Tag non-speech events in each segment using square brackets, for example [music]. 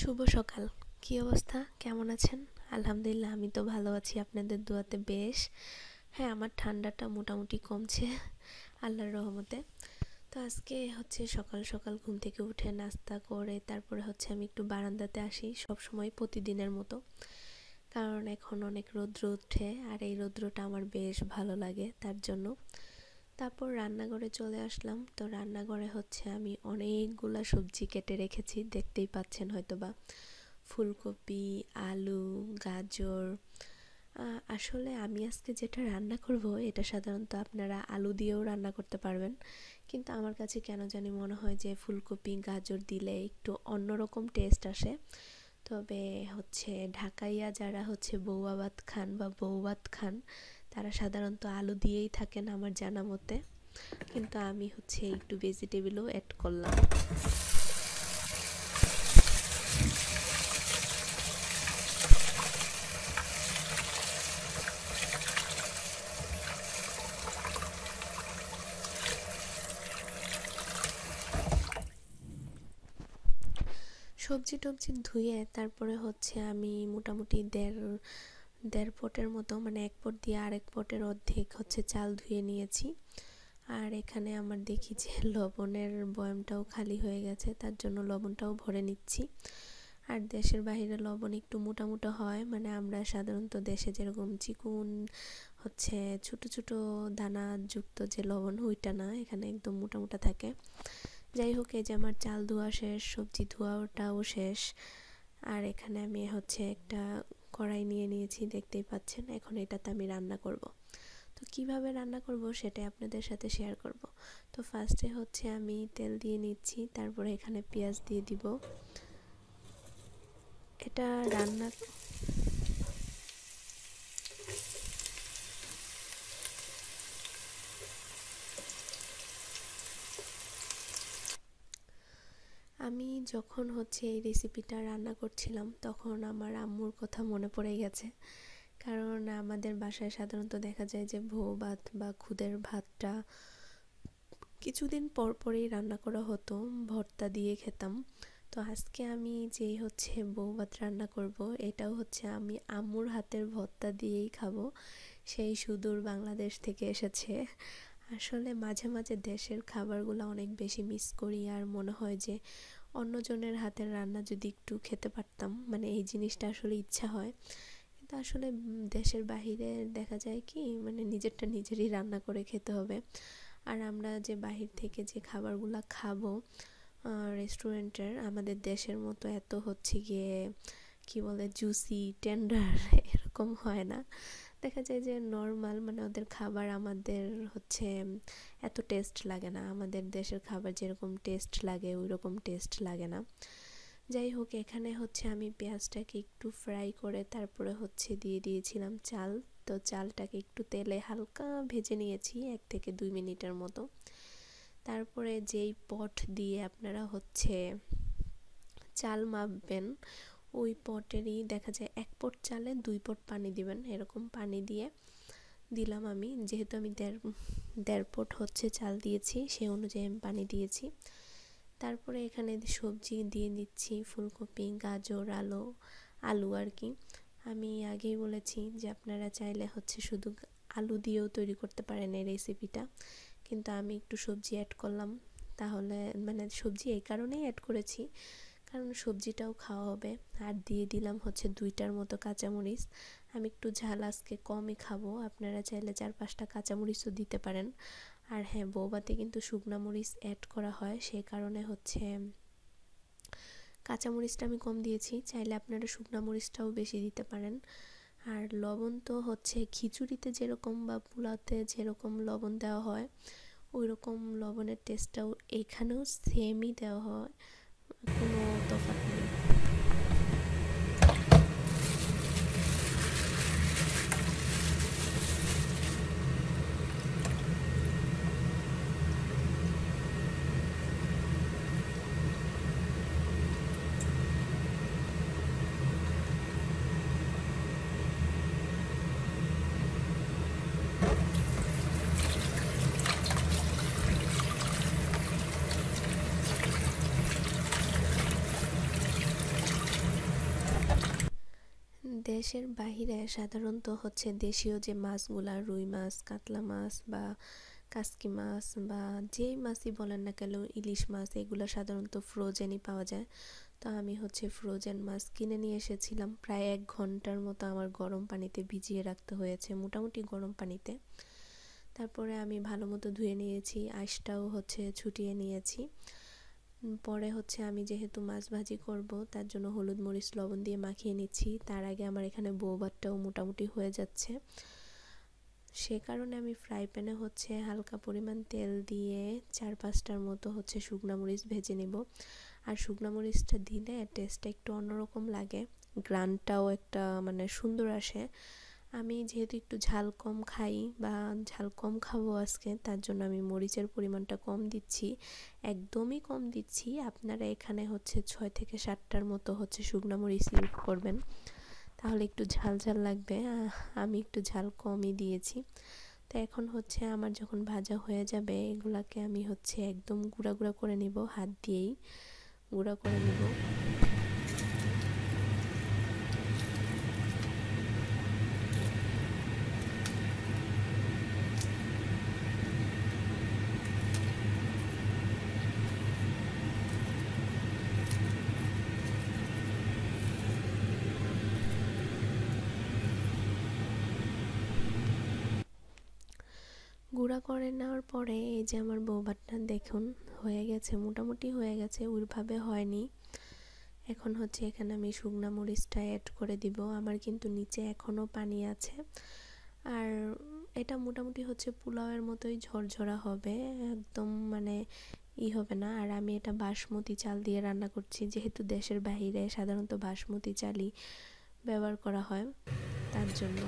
শুভ সকাল কি অবস্থা কেমন আছেন আলহামদুলিল্লাহ আমি তো ভালো আছি আপনাদের দোয়াতে বেশ হ্যাঁ আমার ঠান্ডাটা মোটামুটি কমছে আল্লাহর রহমতে তো আজকে হচ্ছে সকাল সকাল ঘুম থেকে উঠে নাস্তা করে তারপরে হচ্ছে আমি একটু বারান্দাতে আসি সব সময় প্রতিদিনের মতো কারণ এখন অনেক রৌদ্র উঠে আর এই রৌদ্রটা আমার বেশ ভালো লাগে তার জন্য তারপর রান্নাঘরে চলে আসলাম তো রান্নাঘরে হচ্ছে আমি অনেকগুলা সবজি কেটে রেখেছি দেখতেই পাচ্ছেন হয়তো বা ফুলকপি আলু গাজর আসলে আমি আজকে যেটা রান্না করব এটা সাধারণত আপনারা আলু দিয়েও রান্না করতে পারবেন কিন্তু আমার কাছে কেন জানি মনে হয় যে ফুলকপি গাজর দিলে একটু অন্যরকম টেস্ট আসে তবে হচ্ছে ঢাকাইয়া যারা হচ্ছে বৌবাবাত খান বা বৌবাদ খান তারা সাধারণত আলু দিয়েই থাকেন আমার জানা মতে কিন্তু আমি হচ্ছে একটু ভেজিটেবলও অ্যাড করলাম সবজি টবজি ধুয়ে তারপরে হচ্ছে আমি মোটামুটি দেড় দেড় পটের মতো মানে এক পট দিয়ে আরেক পটের অর্ধেক হচ্ছে চাল ধুয়ে নিয়েছি আর এখানে আমার দেখি যে [laughs] লবণের বয়ামটাও খালি হয়ে গেছে তার জন্য লবণটাও ভরে নিচ্ছি আর দেশের বাইরে লবণ একটু মোটামুটো হয় মানে আমরা সাধারণত দেশে যেরকম চিকুন হচ্ছে ছোট ছোট দানা যুক্ত যে লবণ ওইটা না এখানে একদম মোটামুটা থাকে যাই হোক এই যে আমার চাল ধোয়া শেষ সবজি ধোয়াটাও শেষ আর এখানে আমি হচ্ছে একটা কড়াই নিয়ে নিয়েছি দেখতেই পাচ্ছেন এখন এটাতে আমি রান্না করব। তো কিভাবে রান্না করব সেটাই আপনাদের সাথে শেয়ার করব। তো ফার্স্টে হচ্ছে আমি তেল দিয়ে নিচ্ছি তারপরে এখানে পেঁয়াজ দিয়ে দিব এটা রান্না আমি যখন হচ্ছে এই রেসিপিটা রান্না করছিলাম তখন আমার আম্মুর কথা মনে পড়ে গেছে কারণ আমাদের বাসায় সাধারণত দেখা যায় যে ভো ভাত বা খুদের ভাতটা কিছুদিন পর পরেই রান্না করা হতো ভর্তা দিয়ে খেতাম তো আজকে আমি যে হচ্ছে বউ ভাত রান্না করব এটাও হচ্ছে আমি আম্মুর হাতের ভর্তা দিয়েই খাবো সেই সুদূর বাংলাদেশ থেকে এসেছে আসলে মাঝে মাঝে দেশের খাবারগুলো অনেক বেশি মিস করি আর মনে হয় যে অন্যজনের হাতের রান্না যদি একটু খেতে পারতাম মানে এই জিনিসটা আসলে ইচ্ছা হয় কিন্তু আসলে দেশের বাহিরে দেখা যায় কি মানে নিজেরটা নিজেরই রান্না করে খেতে হবে আর আমরা যে বাহির থেকে যে খাবারগুলো খাবো রেস্টুরেন্টের আমাদের দেশের মতো এত হচ্ছে গিয়ে কী বলে জুসি টেন্ডার [laughs] এরকম হয় না দেখা যায় যে নর্মাল মানে ওদের খাবার আমাদের হচ্ছে এত টেস্ট লাগে না আমাদের দেশের খাবার যেরকম টেস্ট লাগে ওই রকম টেস্ট লাগে না যাই হোক এখানে হচ্ছে আমি পেঁয়াজটাকে একটু ফ্রাই করে তারপরে হচ্ছে দিয়ে দিয়েছিলাম চাল তো চালটাকে একটু তেলে হালকা ভেজে নিয়েছি এক থেকে দুই মিনিটের মতো তারপরে যেই পট দিয়ে আপনারা হচ্ছে চাল মাপবেন ওই পটেরই দেখা যায় এক পট চালে দুই পট পানি দিবেন এরকম পানি দিয়ে দিলাম আমি যেহেতু আমি দেড় দেড় পট হচ্ছে চাল দিয়েছি সেই অনুযায়ী আমি পানি দিয়েছি তারপরে এখানে সবজি দিয়ে দিচ্ছি ফুলকপি গাজর আলো আলু আর কি আমি আগেই বলেছি যে আপনারা চাইলে হচ্ছে শুধু আলু দিয়েও তৈরি করতে পারেন এই রেসিপিটা কিন্তু আমি একটু সবজি অ্যাড করলাম তাহলে মানে সবজি এই কারণেই অ্যাড করেছি কারণ সবজিটাও খাওয়া হবে আর দিয়ে দিলাম হচ্ছে দুইটার মতো কাঁচামরিচ আমি একটু ঝাল আজকে কমই খাবো আপনারা চাইলে চার পাঁচটা কাঁচামরিচও দিতে পারেন আর হ্যাঁ বৌবাতে কিন্তু শুকনা মরিচ অ্যাড করা হয় সে কারণে হচ্ছে কাঁচামরিচটা আমি কম দিয়েছি চাইলে আপনারা শুকনা মরিচটাও বেশি দিতে পারেন আর লবণ তো হচ্ছে খিচুড়িতে যেরকম বা পোলাওতে যেরকম লবণ দেওয়া হয় ওই রকম লবণের টেস্টটাও এখানেও সেমই দেওয়া হয় কোনো দেশের বাহিরে সাধারণত হচ্ছে দেশীয় যে মাছগুলা রুই মাছ কাতলা মাছ বা কাসকি মাছ বা যেই মাছই বলেন না কেন ইলিশ মাছ এগুলো সাধারণত ফ্রোজেনই পাওয়া যায় তো আমি হচ্ছে ফ্রোজেন মাছ কিনে নিয়ে এসেছিলাম প্রায় এক ঘন্টার মতো আমার গরম পানিতে ভিজিয়ে রাখতে হয়েছে মোটামুটি গরম পানিতে তারপরে আমি ভালো মতো ধুয়ে নিয়েছি আইসটাও হচ্ছে ছুটিয়ে নিয়েছি পরে হচ্ছে আমি যেহেতু মাছ ভাজি করব তার জন্য হলুদ মরিচ লবণ দিয়ে মাখিয়ে নিচ্ছি তার আগে আমার এখানে বৌভাতটাও মোটামুটি হয়ে যাচ্ছে সে কারণে আমি ফ্রাই প্যানে হচ্ছে হালকা পরিমাণ তেল দিয়ে চার পাঁচটার মতো হচ্ছে শুকনা মরিচ ভেজে নেব আর শুকনা মরিচটা দিলে টেস্টটা একটু অন্যরকম লাগে গ্রানটাও একটা মানে সুন্দর আসে আমি যেহেতু একটু ঝাল কম খাই বা ঝাল কম খাবো আজকে তার জন্য আমি মরিচের পরিমাণটা কম দিচ্ছি একদমই কম দিচ্ছি আপনারা এখানে হচ্ছে ছয় থেকে সাতটার মতো হচ্ছে শুকনো মরিচ ইউজ করবেন তাহলে একটু ঝাল ঝাল লাগবে আমি একটু ঝাল কমই দিয়েছি তো এখন হচ্ছে আমার যখন ভাজা হয়ে যাবে এগুলাকে আমি হচ্ছে একদম গুঁড়া গুঁড়া করে নিব হাত দিয়েই গুঁড়া করে নেব গুঁড়া করে নেওয়ার পরে এই যে আমার বৌভাতটা দেখুন হয়ে গেছে মোটামুটি হয়ে গেছে ওইভাবে হয়নি এখন হচ্ছে এখানে আমি শুকনা মরিচটা অ্যাড করে দিব আমার কিন্তু নিচে এখনও পানি আছে আর এটা মোটামুটি হচ্ছে পোলাওয়ের মতোই ঝরঝরা হবে একদম মানে ই হবে না আর আমি এটা বাসমতি চাল দিয়ে রান্না করছি যেহেতু দেশের বাহিরে সাধারণত বাসমতি চালই ব্যবহার করা হয় তার জন্য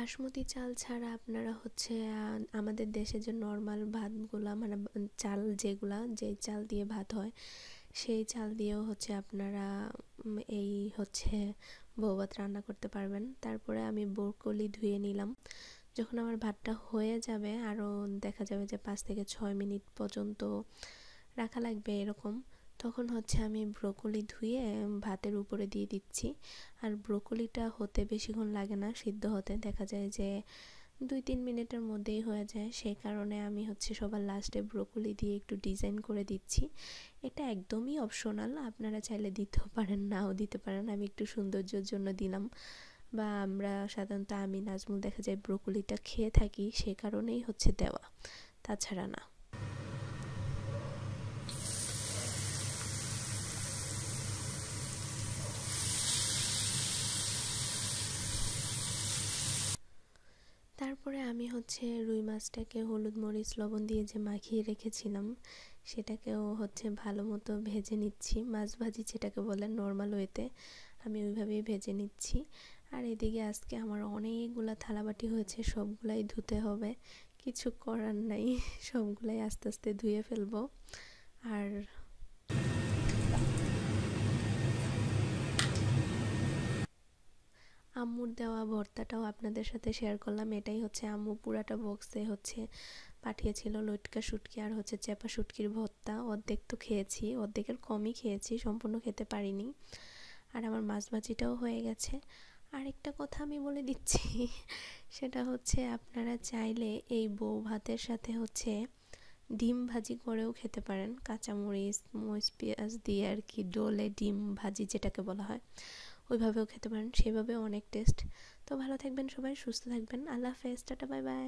বাসমতি চাল ছাড়া আপনারা হচ্ছে আমাদের দেশে যে নর্মাল ভাতগুলা মানে চাল যেগুলা যে চাল দিয়ে ভাত হয় সেই চাল দিয়েও হচ্ছে আপনারা এই হচ্ছে বৌভাত রান্না করতে পারবেন তারপরে আমি বোরকলি ধুয়ে নিলাম যখন আমার ভাতটা হয়ে যাবে আরও দেখা যাবে যে পাঁচ থেকে ছয় মিনিট পর্যন্ত রাখা লাগবে এরকম তখন হচ্ছে আমি ব্রোকলি ধুয়ে ভাতের উপরে দিয়ে দিচ্ছি আর ব্রোকলিটা হতে বেশিক্ষণ লাগে না সিদ্ধ হতে দেখা যায় যে দুই তিন মিনিটের মধ্যেই হয়ে যায় সেই কারণে আমি হচ্ছে সবার লাস্টে ব্রোকলি দিয়ে একটু ডিজাইন করে দিচ্ছি এটা একদমই অপশনাল আপনারা চাইলে দিতেও পারেন নাও দিতে পারেন আমি একটু সৌন্দর্যের জন্য দিলাম বা আমরা সাধারণত আমি নাজমুল দেখা যায় ব্রোকলিটা খেয়ে থাকি সে কারণেই হচ্ছে দেওয়া তাছাড়া না আমি হচ্ছে রুই মাছটাকে হলুদ মরিচ লবণ দিয়ে যে মাখিয়ে রেখেছিলাম সেটাকেও হচ্ছে ভালো মতো ভেজে নিচ্ছি মাছ ভাজি যেটাকে বলেন নর্মাল ওয়েতে আমি ওইভাবেই ভেজে নিচ্ছি আর এদিকে আজকে আমার অনেকগুলো থালাবাটি হয়েছে সবগুলাই ধুতে হবে কিছু করার নাই সবগুলাই আস্তে আস্তে ধুয়ে ফেলবো আর আম্মুর দেওয়া ভর্তাটাও আপনাদের সাথে শেয়ার করলাম এটাই হচ্ছে আম্মু পুরাটা বক্সে হচ্ছে পাঠিয়েছিল লটকা শুটকি আর হচ্ছে চেপা শুটকির ভর্তা অর্ধেক তো খেয়েছি অর্ধেকের কমই খেয়েছি সম্পূর্ণ খেতে পারিনি আর আমার মাছ ভাজিটাও হয়ে গেছে আরেকটা কথা আমি বলে দিচ্ছি সেটা হচ্ছে আপনারা চাইলে এই বউ ভাতের সাথে হচ্ছে ডিম ভাজি করেও খেতে পারেন কাঁচামরিচ মরিচ পেঁয়াজ দিয়ে আর কি ডোলে ডিম ভাজি যেটাকে বলা হয় ওইভাবেও খেতে পারেন সেভাবেও অনেক টেস্ট তো ভালো থাকবেন সবাই সুস্থ থাকবেন আল্লাহ হাফেজ টাটা বাই বাই